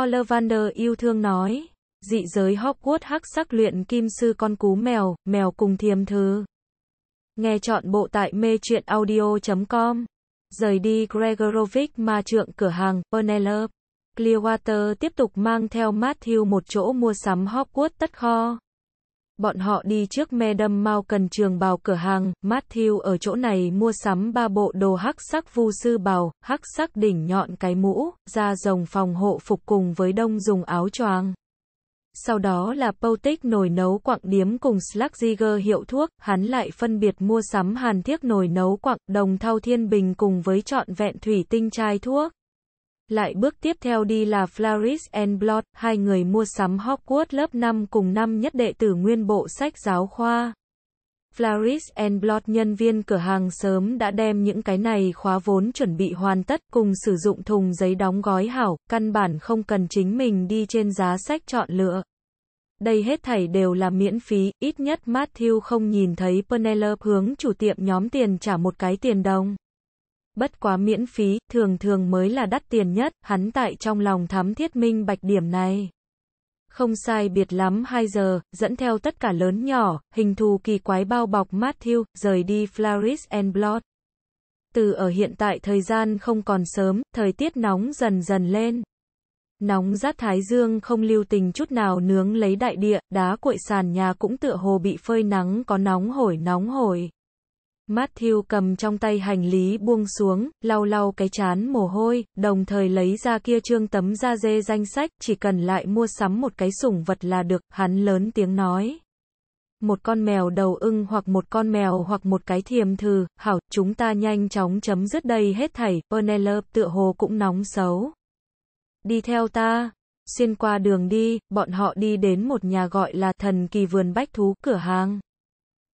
Olivander yêu thương nói dị giới Hogwarts hắc sắc luyện kim sư con cú mèo, mèo cùng thiềm thứ Nghe chọn bộ tại mê truyện audio.com. Rời đi Gregorovic mà trượng cửa hàng Penelope. Clearwater tiếp tục mang theo Matthew một chỗ mua sắm Hogwarts tất kho. Bọn họ đi trước me mau cần trường bào cửa hàng, Matthew ở chỗ này mua sắm ba bộ đồ hắc sắc vu sư bào, hắc sắc đỉnh nhọn cái mũ, da rồng phòng hộ phục cùng với đông dùng áo choàng sau đó là Poutic nồi nấu quặng điếm cùng Sluggiger hiệu thuốc, hắn lại phân biệt mua sắm hàn thiếc nồi nấu quặng, đồng thau thiên bình cùng với trọn vẹn thủy tinh chai thuốc. Lại bước tiếp theo đi là Flourish and Blot hai người mua sắm Hogwarts lớp 5 cùng năm nhất đệ tử nguyên bộ sách giáo khoa. Flaris and Blot nhân viên cửa hàng sớm đã đem những cái này khóa vốn chuẩn bị hoàn tất cùng sử dụng thùng giấy đóng gói hảo, căn bản không cần chính mình đi trên giá sách chọn lựa. Đây hết thảy đều là miễn phí, ít nhất Matthew không nhìn thấy Penelope hướng chủ tiệm nhóm tiền trả một cái tiền đồng. Bất quá miễn phí, thường thường mới là đắt tiền nhất, hắn tại trong lòng thắm thiết minh bạch điểm này không sai biệt lắm 2 giờ, dẫn theo tất cả lớn nhỏ, hình thù kỳ quái bao bọc Matthew, rời đi Flaris and Blood. Từ ở hiện tại thời gian không còn sớm, thời tiết nóng dần dần lên. Nóng rát thái dương không lưu tình chút nào nướng lấy đại địa, đá cuội sàn nhà cũng tựa hồ bị phơi nắng có nóng hổi nóng hổi. Matthew cầm trong tay hành lý buông xuống, lau lau cái chán mồ hôi, đồng thời lấy ra kia trương tấm da dê danh sách, chỉ cần lại mua sắm một cái sủng vật là được, hắn lớn tiếng nói. Một con mèo đầu ưng hoặc một con mèo hoặc một cái thiềm thừ, hảo, chúng ta nhanh chóng chấm dứt đây hết thảy, Penelope tựa hồ cũng nóng xấu. Đi theo ta. Xuyên qua đường đi, bọn họ đi đến một nhà gọi là thần kỳ vườn bách thú cửa hàng.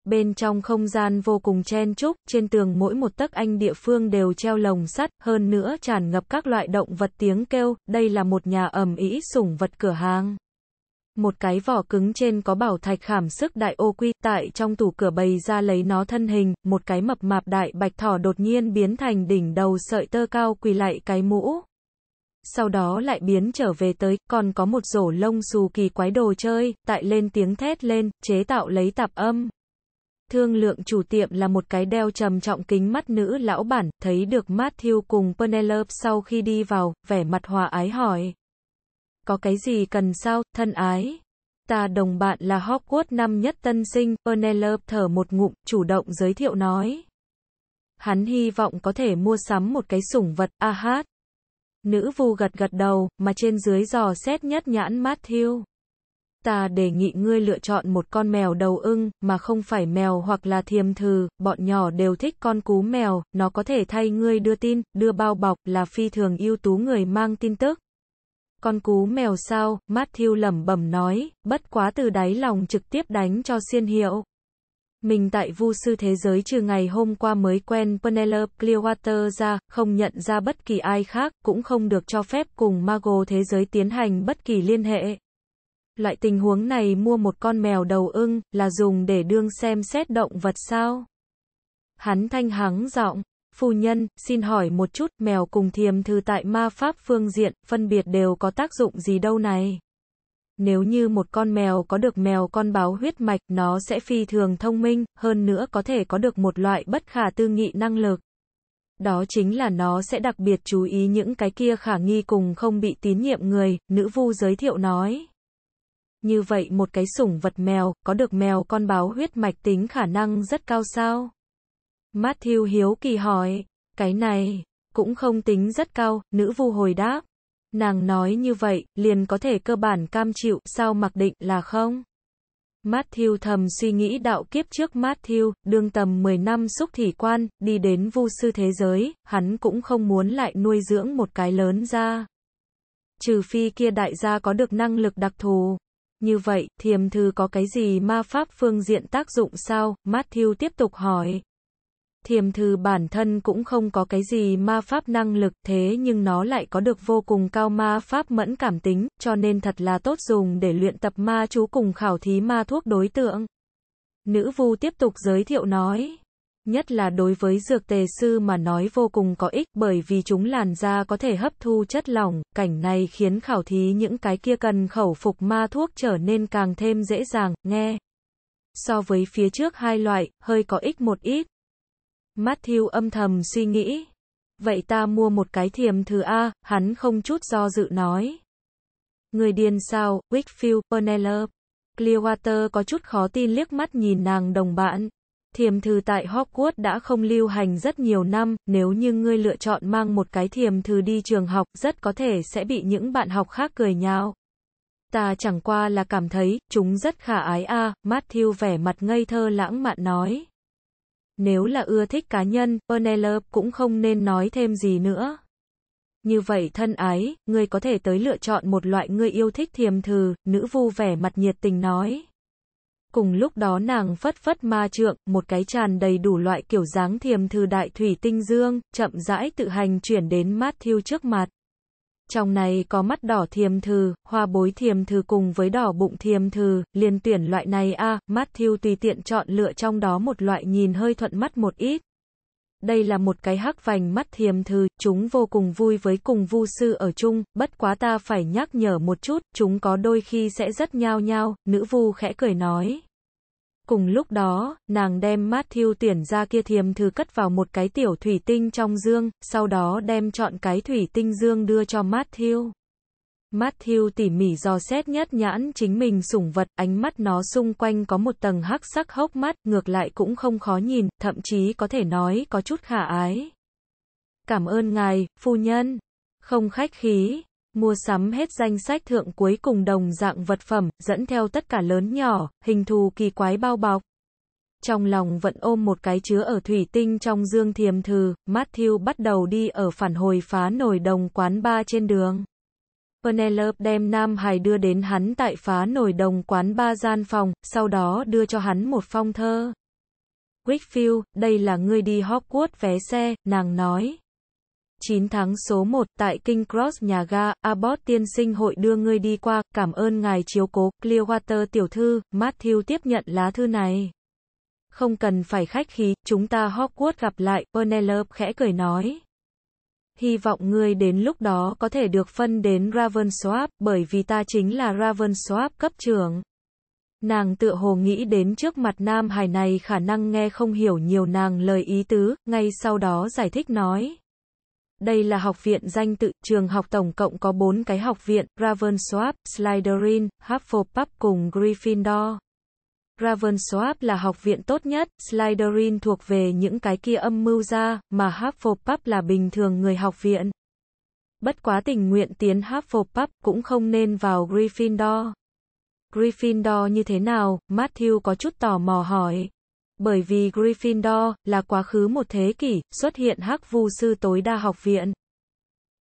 Bên trong không gian vô cùng chen chúc, trên tường mỗi một tấc anh địa phương đều treo lồng sắt, hơn nữa tràn ngập các loại động vật tiếng kêu, đây là một nhà ẩm ý sủng vật cửa hàng. Một cái vỏ cứng trên có bảo thạch khảm sức đại ô quy, tại trong tủ cửa bày ra lấy nó thân hình, một cái mập mạp đại bạch thỏ đột nhiên biến thành đỉnh đầu sợi tơ cao quỳ lại cái mũ. Sau đó lại biến trở về tới, còn có một rổ lông xù kỳ quái đồ chơi, tại lên tiếng thét lên, chế tạo lấy tạp âm. Thương lượng chủ tiệm là một cái đeo trầm trọng kính mắt nữ lão bản, thấy được Matthew cùng Penelope sau khi đi vào, vẻ mặt hòa ái hỏi. Có cái gì cần sao, thân ái? Ta đồng bạn là Hogwarts năm nhất tân sinh, Penelope thở một ngụm, chủ động giới thiệu nói. Hắn hy vọng có thể mua sắm một cái sủng vật, a hát. Nữ vu gật gật đầu, mà trên dưới dò xét nhất nhãn Matthew ta đề nghị ngươi lựa chọn một con mèo đầu ưng, mà không phải mèo hoặc là thiềm thừ, bọn nhỏ đều thích con cú mèo, nó có thể thay ngươi đưa tin, đưa bao bọc, là phi thường ưu tú người mang tin tức. Con cú mèo sao, Matthew lẩm bẩm nói, bất quá từ đáy lòng trực tiếp đánh cho xiên hiệu. Mình tại vu sư thế giới trừ ngày hôm qua mới quen Penelope Clearwater ra, không nhận ra bất kỳ ai khác, cũng không được cho phép cùng Mago thế giới tiến hành bất kỳ liên hệ. Loại tình huống này mua một con mèo đầu ưng là dùng để đương xem xét động vật sao? Hắn thanh hắng giọng, phu nhân, xin hỏi một chút, mèo cùng thiềm thư tại ma pháp phương diện, phân biệt đều có tác dụng gì đâu này? Nếu như một con mèo có được mèo con báo huyết mạch, nó sẽ phi thường thông minh, hơn nữa có thể có được một loại bất khả tư nghị năng lực. Đó chính là nó sẽ đặc biệt chú ý những cái kia khả nghi cùng không bị tín nhiệm người, nữ vu giới thiệu nói. Như vậy một cái sủng vật mèo, có được mèo con báo huyết mạch tính khả năng rất cao sao? Matthew hiếu kỳ hỏi, cái này, cũng không tính rất cao, nữ vu hồi đáp. Nàng nói như vậy, liền có thể cơ bản cam chịu, sao mặc định là không? Matthew thầm suy nghĩ đạo kiếp trước Matthew, đương tầm 10 năm xúc thỉ quan, đi đến vu sư thế giới, hắn cũng không muốn lại nuôi dưỡng một cái lớn ra. Trừ phi kia đại gia có được năng lực đặc thù. Như vậy, thiềm thư có cái gì ma pháp phương diện tác dụng sao? Matthew tiếp tục hỏi. Thiềm thư bản thân cũng không có cái gì ma pháp năng lực thế nhưng nó lại có được vô cùng cao ma pháp mẫn cảm tính, cho nên thật là tốt dùng để luyện tập ma chú cùng khảo thí ma thuốc đối tượng. Nữ vu tiếp tục giới thiệu nói nhất là đối với dược tề sư mà nói vô cùng có ích bởi vì chúng làn da có thể hấp thu chất lỏng, cảnh này khiến khảo thí những cái kia cần khẩu phục ma thuốc trở nên càng thêm dễ dàng, nghe. So với phía trước hai loại, hơi có ích một ít. Matthew âm thầm suy nghĩ. Vậy ta mua một cái thiềm thứ A, hắn không chút do dự nói. Người điên sao, Wickfield, Penelope. Clearwater có chút khó tin liếc mắt nhìn nàng đồng bạn thiềm thư tại Hogwarts đã không lưu hành rất nhiều năm, nếu như ngươi lựa chọn mang một cái thiềm thư đi trường học, rất có thể sẽ bị những bạn học khác cười nhạo. Ta chẳng qua là cảm thấy, chúng rất khả ái a, à, Matthew vẻ mặt ngây thơ lãng mạn nói. Nếu là ưa thích cá nhân, Penelope cũng không nên nói thêm gì nữa. Như vậy thân ái, ngươi có thể tới lựa chọn một loại ngươi yêu thích thiềm thư, nữ vu vẻ mặt nhiệt tình nói cùng lúc đó nàng phất phất ma trượng, một cái tràn đầy đủ loại kiểu dáng thiềm thư đại thủy tinh dương, chậm rãi tự hành chuyển đến mát thiêu trước mặt. Trong này có mắt đỏ thiềm thư, hoa bối thiềm thư cùng với đỏ bụng thiềm thư, liên tuyển loại này a à, thiêu tùy tiện chọn lựa trong đó một loại nhìn hơi thuận mắt một ít. Đây là một cái hắc vành mắt thiềm thư, chúng vô cùng vui với cùng vu sư ở chung, bất quá ta phải nhắc nhở một chút, chúng có đôi khi sẽ rất nhao nhao, nữ vu khẽ cười nói. Cùng lúc đó, nàng đem mát thiêu tuyển ra kia thiềm thư cất vào một cái tiểu thủy tinh trong dương, sau đó đem chọn cái thủy tinh dương đưa cho mát thiêu. Matthew tỉ mỉ dò xét nhất nhãn chính mình sủng vật, ánh mắt nó xung quanh có một tầng hắc sắc hốc mắt, ngược lại cũng không khó nhìn, thậm chí có thể nói có chút khả ái. Cảm ơn ngài, phu nhân. Không khách khí, mua sắm hết danh sách thượng cuối cùng đồng dạng vật phẩm, dẫn theo tất cả lớn nhỏ, hình thù kỳ quái bao bọc. Trong lòng vẫn ôm một cái chứa ở thủy tinh trong dương thiềm thư, Matthew bắt đầu đi ở phản hồi phá nổi đồng quán ba trên đường. Penelope đem Nam Hải đưa đến hắn tại phá nổi đồng quán ba gian phòng, sau đó đưa cho hắn một phong thơ. Wickfield, đây là người đi Hogwarts vé xe, nàng nói. 9 tháng số 1 tại King Cross nhà ga, Abbott tiên sinh hội đưa ngươi đi qua, cảm ơn ngài chiếu cố, Clearwater tiểu thư, Matthew tiếp nhận lá thư này. Không cần phải khách khí, chúng ta Hogwarts gặp lại, Penelope khẽ cười nói. Hy vọng ngươi đến lúc đó có thể được phân đến Ravenswap, bởi vì ta chính là Ravenswap cấp trưởng. Nàng tựa hồ nghĩ đến trước mặt nam hài này khả năng nghe không hiểu nhiều nàng lời ý tứ, ngay sau đó giải thích nói. Đây là học viện danh tự, trường học tổng cộng có 4 cái học viện, Ravenswap, Slytherin, Hufflepuff cùng Gryffindor. Ravenswap là học viện tốt nhất, Slytherin thuộc về những cái kia âm mưu ra, mà Hufflepuff là bình thường người học viện. Bất quá tình nguyện tiến Hufflepuff cũng không nên vào Gryffindor. Gryffindor như thế nào? Matthew có chút tò mò hỏi. Bởi vì Gryffindor là quá khứ một thế kỷ, xuất hiện hắc vu sư tối đa học viện.